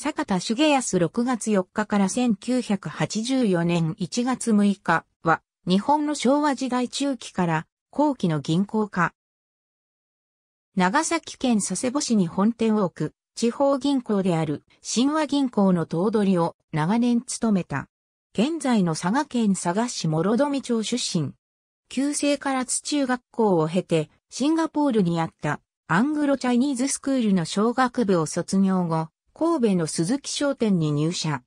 坂田茂康6月4日から1984年1月6日は、日本の昭和時代中期から後期の銀行家。長崎県佐世保市に本店を置く地方銀行である神話銀行の頭取を長年務めた。現在の佐賀県佐賀市諸富町出身。旧制から土中学校を経て、シンガポールにあったアングロチャイニーズスクールの小学部を卒業後、神戸の鈴木商店に入社。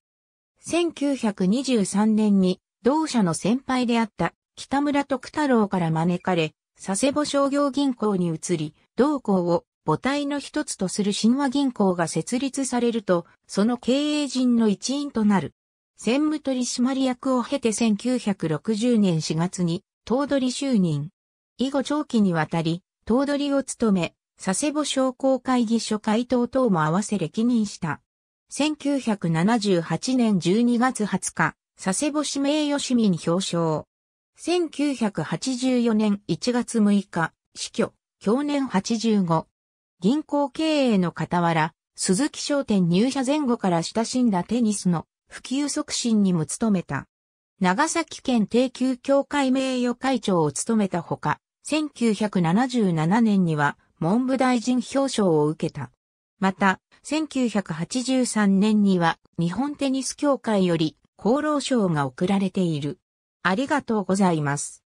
1923年に同社の先輩であった北村徳太郎から招かれ、佐世保商業銀行に移り、同行を母体の一つとする神話銀行が設立されると、その経営陣の一員となる。専務取締役を経て1960年4月に、頭取就任。以後長期にわたり、頭取を務め、佐世保商工会議所会頭等も合わせ歴任した。1978年12月20日、佐世保市名誉市民表彰。1984年1月6日、死去、去年85。銀行経営の傍ら、鈴木商店入社前後から親しんだテニスの普及促進にも努めた。長崎県定休協会名誉会長を務めたほか、1977年には文部大臣表彰を受けた。また、1983年には日本テニス協会より厚労省が贈られている。ありがとうございます。